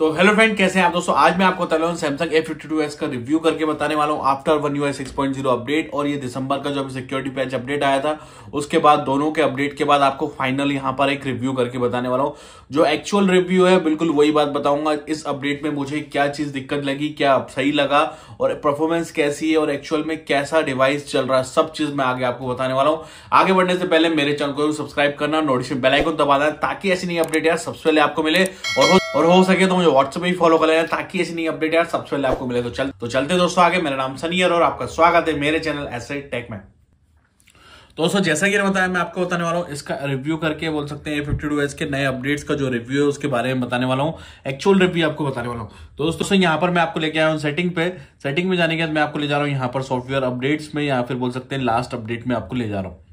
तो hello friend कैसे हैं आप दोस्तों आज मैं आपको बता रहा हूँ Samsung F fifty two S का रिव्यू करके बताने वाला हूँ after one U six point zero update और ये दिसंबर का जो अभी सिक्योरिटी पैच अपडेट आया था उसके बाद दोनों के अपडेट के बाद आपको फाइनल यहाँ पर एक रिव्यू करके बताने वाला हूँ जो एक्चुअल रिव्यू है बिल्कुल वही बात बताऊंगा इस अपडेट में मुझे क्या चीज दिक्कत लगी क्या सही लगा और परफॉर्मेंस कैसी है और एक्चुअल में कैसा डिवाइस चल रहा है सब चीज मैं आगे आपको बताने वाला हूँ आगे बढ़ने से पहले मेरे चैनल को सब्सक्राइब करना नोटिफिकेशन बेलाइकन दबाना ताकि ऐसी नई अपडेट यार सबसे पहले आपको मिले और और हो सके तो मुझे व्हाट्सएप भी फॉलो कर लेना ताकि ऐसी नई अपडेट यार सबसे पहले आपको मिले तो चल तो चलते दोस्तों आगे मेरा नाम सनियर और आपका स्वागत है मेरे चैनल ऐसे टेक में तो दोस्तों जैसा कि बताया मैं आपको बताने वाला हूँ इसका रिव्यू करके बोल सकते हैं फिफ्टी टू के नए अपडेट्स का जो रिव्यू है उसके बारे में बताने वाला हूँ एक्चुअल रिव्यू आपको बताने वाला हूँ तो दोस्तों यहाँ पर मैं आपको लेके आया हूँ सेटिंग पे सेटिंग में जाने के बाद मैं आपको ले जा रहा हूँ यहाँ पर सॉफ्टवेयर अपडेट्स में या फिर बोल सकते हैं लास्ट अपडेट में आपको ले जा रहा हूँ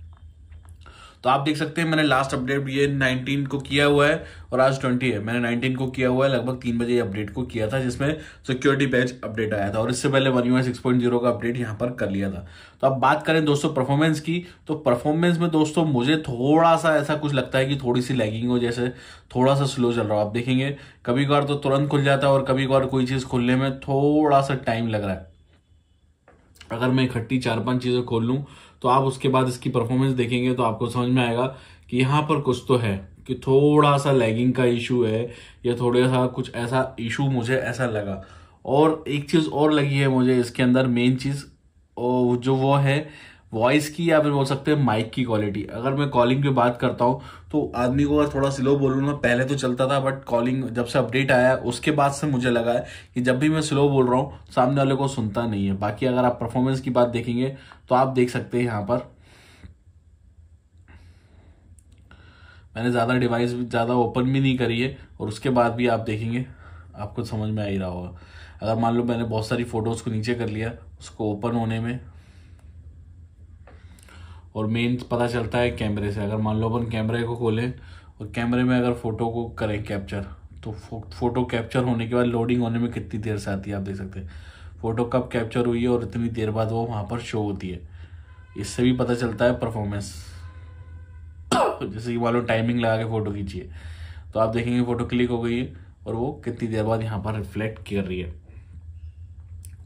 तो आप देख सकते हैं मैंने लास्ट अपडेट ये 19 को किया हुआ है और आज 20 है मैंने 19 को किया हुआ है लगभग तीन बजे अपडेट को किया था जिसमें सिक्योरिटी पैच अपडेट आया था और इससे पहले वन यू सिक्स का अपडेट यहां पर कर लिया था तो अब बात करें दोस्तों परफॉर्मेंस की तो परफॉर्मेंस में दोस्तों मुझे थोड़ा सा ऐसा कुछ लगता है कि थोड़ी सी लैगिंग हो जैसे थोड़ा सा स्लो चल रहा हो आप देखेंगे कभी कभार तो तुरंत खुल जाता है और कभी कभार कोई चीज़ खुलने में थोड़ा सा टाइम लग रहा है अगर मैं इकट्ठी चार पांच चीज़ें खोल लूँ तो आप उसके बाद इसकी परफॉर्मेंस देखेंगे तो आपको समझ में आएगा कि यहाँ पर कुछ तो है कि थोड़ा सा लैगिंग का इशू है या थोड़ा सा कुछ ऐसा इशू मुझे ऐसा लगा और एक चीज़ और लगी है मुझे इसके अंदर मेन चीज़ जो वो है वॉइस की या फिर बोल सकते हैं माइक की क्वालिटी अगर मैं कॉलिंग की बात करता हूँ तो आदमी को अगर थोड़ा स्लो बोलूँ ना पहले तो चलता था बट कॉलिंग जब से अपडेट आया है उसके बाद से मुझे लगा है कि जब भी मैं स्लो बोल रहा हूँ सामने वाले को सुनता नहीं है बाकी अगर आप परफॉर्मेंस की बात देखेंगे तो आप देख सकते हैं यहाँ पर मैंने ज़्यादा डिवाइस ज़्यादा ओपन भी नहीं करी है और उसके बाद भी आप देखेंगे आपको समझ में आ ही रहा होगा अगर मान लो मैंने बहुत सारी फ़ोटोज़ को नीचे कर लिया उसको ओपन होने में और मेन पता चलता है कैमरे से अगर मान लो अपन कैमरे को खोलें और कैमरे में अगर फ़ोटो को करें कैप्चर तो फो, फोटो कैप्चर होने के बाद लोडिंग होने में कितनी देर से आती है आप देख सकते हैं फ़ोटो कब कैप्चर हुई है और इतनी देर बाद वो वहाँ पर शो होती है इससे भी पता चलता है परफॉर्मेंस जैसे कि मान लो टाइमिंग लगा के फ़ोटो खींचिए तो आप देखेंगे फ़ोटो क्लिक हो गई है और वो कितनी देर बाद यहाँ पर रिफ्लेक्ट कर रही है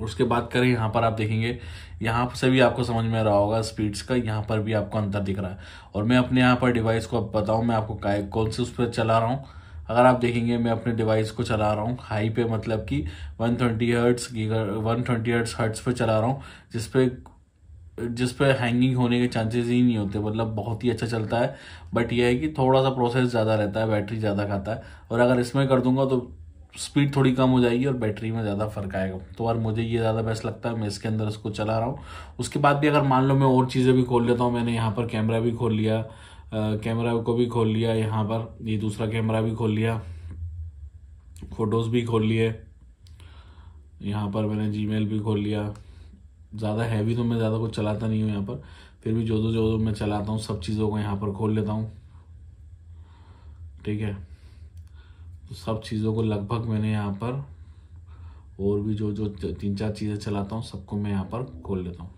उसके बाद करें यहाँ पर आप देखेंगे यहाँ से भी आपको समझ में आ रहा होगा स्पीड्स का यहाँ पर भी आपको अंतर दिख रहा है और मैं अपने यहाँ पर डिवाइस को अब बताऊँ मैं आपको कौन से उस पर चला रहा हूँ अगर आप देखेंगे मैं अपने डिवाइस को चला रहा हूँ हाई पे मतलब कि 120 ट्वेंटी हर्ट्स गीगर वन ट्वेंटी हर्ट्स हर्ट्स पर चला रहा हूँ जिसपे जिस पर हैंगिंग होने के चांसेस ही नहीं होते मतलब बहुत ही अच्छा चलता है बट यह है कि थोड़ा सा प्रोसेस ज़्यादा रहता है बैटरी ज़्यादा खाता है और अगर इसमें कर दूंगा तो स्पीड थोड़ी कम हो जाएगी और बैटरी में ज़्यादा फर्क आएगा तो यार मुझे ये ज़्यादा बेस्ट लगता है मैं इसके अंदर इसको चला रहा हूँ उसके बाद भी अगर मान लो मैं और चीज़ें भी खोल लेता हूँ मैंने यहाँ पर कैमरा भी खोल लिया कैमरा को भी खोल लिया यहाँ पर ये दूसरा कैमरा भी खोल लिया फ़ोटोज़ भी खोल लिए यहाँ पर मैंने जी भी खोल लिया ज़्यादा हैवी तो मैं ज़्यादा कुछ चलाता नहीं हूँ यहाँ पर फिर भी जो जो जो मैं चलाता हूँ सब चीज़ों को यहाँ पर खोल लेता हूँ ठीक है तो सब चीज़ों को लगभग मैंने यहाँ पर और भी जो जो तीन चार चीज़ें चलाता हूँ सबको मैं यहाँ पर खोल लेता हूँ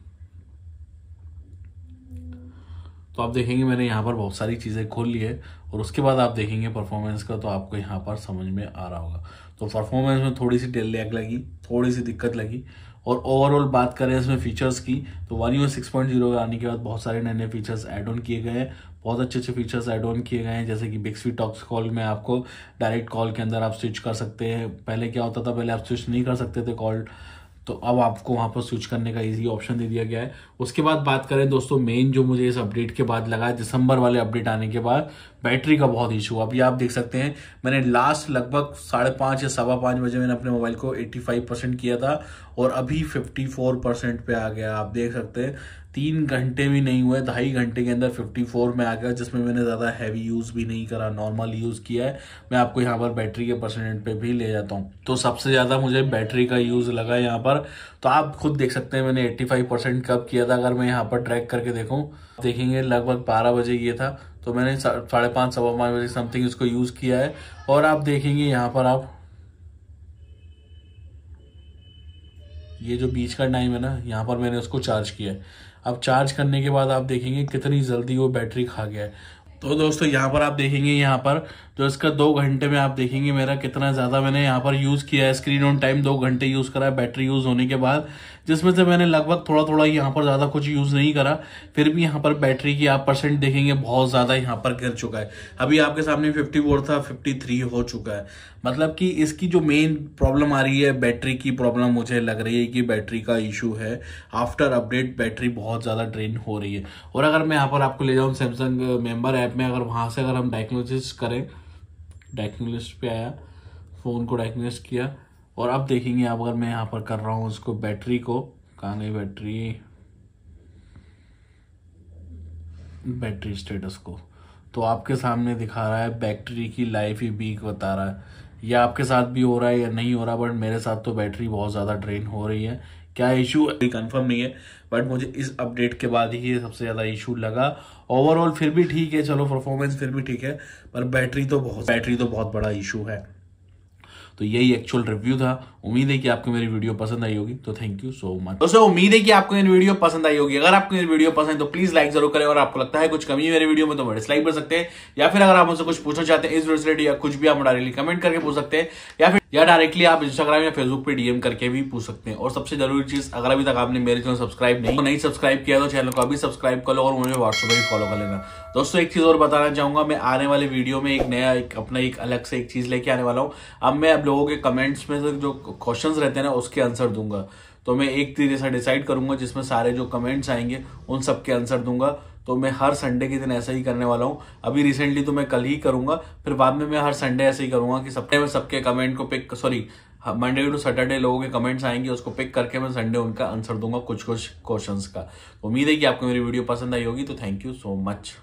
तो आप देखेंगे मैंने यहाँ पर बहुत सारी चीज़ें खोल ली है और उसके बाद आप देखेंगे परफॉर्मेंस का तो आपको यहाँ पर समझ में आ रहा होगा तो परफॉर्मेंस में थोड़ी सी डेल लैग लगी थोड़ी सी दिक्कत लगी और ओवरऑल बात करें इसमें फीचर्स की तो one U six point zero आने के बाद बहुत सारे नए नए फीचर्स ऐड ऑन किए गए हैं बहुत अच्छे अच्छे फीचर्स एड ऑन किए गए हैं जैसे कि बिक्सवी टॉक्स कॉल में आपको डायरेक्ट कॉल के अंदर आप स्विच कर सकते हैं पहले क्या होता था पहले आप स्विच नहीं कर सकते थे कॉल तो अब आपको वहाँ पर स्विच करने का इजी ऑप्शन दे दिया गया है उसके बाद बात करें दोस्तों मेन जो मुझे इस अपडेट के बाद लगा दिसंबर वाले अपडेट आने के बाद बैटरी का बहुत इशू अभी आप देख सकते हैं मैंने लास्ट लगभग साढ़े पांच या सवा पांच बजे मैंने अपने मोबाइल को 85 परसेंट किया था और अभी 54 परसेंट पे आ गया आप देख सकते हैं तीन घंटे भी नहीं हुए ढाई घंटे के अंदर 54 में आ गया जिसमें मैंने ज़्यादा हैवी यूज़ भी नहीं करा नॉर्मल यूज़ किया है मैं आपको यहाँ पर बैटरी के परसेंट पे भी ले जाता हूँ तो सबसे ज़्यादा मुझे बैटरी का यूज़ लगा यहाँ पर तो आप खुद देख सकते हैं मैंने 85 परसेंट कब किया था था अगर मैं यहाँ पर ट्रैक करके देखूँ देखेंगे लगभग बारह बजे ये था तो मैंने साढ़े पाँच सवा पाँच बजे समथिंग इसको यूज़ किया है और आप देखेंगे यहाँ पर आप ये जो बीच का टाइम है ना यहाँ पर मैंने उसको चार्ज किया है अब चार्ज करने के बाद आप देखेंगे कितनी जल्दी वो बैटरी खा गया है तो दोस्तों यहाँ पर आप देखेंगे यहाँ पर तो इसका दो घंटे में आप देखेंगे मेरा कितना ज़्यादा मैंने यहाँ पर यूज़ किया है स्क्रीन ऑन टाइम दो घंटे यूज़ करा है बैटरी यूज़ होने के बाद जिसमें से मैंने लगभग थोड़ा थोड़ा यहाँ पर ज़्यादा कुछ यूज़ नहीं करा फिर भी यहाँ पर बैटरी की आप परसेंट देखेंगे बहुत ज़्यादा यहाँ पर गिर चुका है अभी आपके सामने फिफ्टी था फिफ्टी हो चुका है मतलब कि इसकी जो मेन प्रॉब्लम आ रही है बैटरी की प्रॉब्लम मुझे लग रही है कि बैटरी का इशू है आफ्टर अपडेट बैटरी बहुत ज़्यादा ड्रेन हो रही है और अगर मैं यहाँ पर आपको ले जाऊँ सैमसंग मेम्बर ऐप में अगर वहाँ से अगर हम डायग्नोसिस करें डाइकिंग लिस्ट पे आया फ़ोन को डाइकिंग लिस्ट किया और अब देखेंगे आप अगर मैं यहाँ पर कर रहा हूँ उसको बैटरी को कहाँ गई बैटरी बैटरी स्टेटस को तो आपके सामने दिखा रहा है बैटरी की लाइफ ही बीक बता रहा है या आपके साथ भी हो रहा है या नहीं हो रहा बट मेरे साथ तो बैटरी बहुत ज़्यादा ड्रेन हो रही है क्या इशू कोई कंफर्म नहीं है बट मुझे इस अपडेट के बाद ही ये सबसे ज़्यादा इशू लगा ओवरऑल फिर भी ठीक है चलो परफॉर्मेंस फिर भी ठीक है पर बैटरी तो बहुत बैटरी तो बहुत बड़ा इशू है तो यही एक्चुअल रिव्यू था उम्मीद है कि आपको मेरी वीडियो पसंद आई होगी तो थैंक यू सो मच दोस्तों उम्मीद है कि आपको मेरी वीडियो पसंद आई होगी अगर आपको मेरी वीडियो पसंद तो प्लीज लाइक जरूर करें और आपको लगता है कुछ कमी मेरे वीडियो में तो डिसलाइक कर सकते हैं या फिर अगर आप मुझसे कुछ पूछना चाहते हैं इस रिलेटेड या कुछ भी आप डायरेक्टली कमेंट करके पूछ सकते हैं या फिर या डायरेक्टली आप इंस्टाग्राम या फेसबुक पे डीएम करके भी पूछ सकते हैं और सबसे जरूरी चीज अगर अभी तक आपने मेरे चैनल सब्सक्राइब नहीं नहीं सब्सक्राइब किया तो चैनल को अभी सब्सक्राइब कर लो और मुझे व्हाट्सएप पर भी फॉलो कर लेना दोस्तों एक चीज और बताना चाहूंगा मैं आने वाले वीडियो में एक नया एक अपना एक अलग से एक चीज लेके आने वाला हूँ अब मैं अब लोगों के कमेंट्स में से जो क्वेश्चंस रहते हैं ना उसके आंसर दूंगा तो मैं एक दिन ऐसा डिसाइड करूंगा जिसमें सारे जो कमेंट्स आएंगे उन सब के आंसर दूंगा तो मैं हर संडे के दिन ऐसा ही करने वाला हूँ अभी रिसेंटली तो मैं कल ही करूंगा फिर बाद में मैं हर संडे ऐसे ही करूंगा कि सबके में सबके कमेंट को pick sorry Monday to Saturday लोगों के कमेंट्स आएंगे उसको पिक करके मैं संडे उनका आंसर दूंगा कुछ कुछ क्वेश्चंस का उम्मीद है कि आपको मेरी वीडियो पसंद आई होगी तो थैंक यू सो मच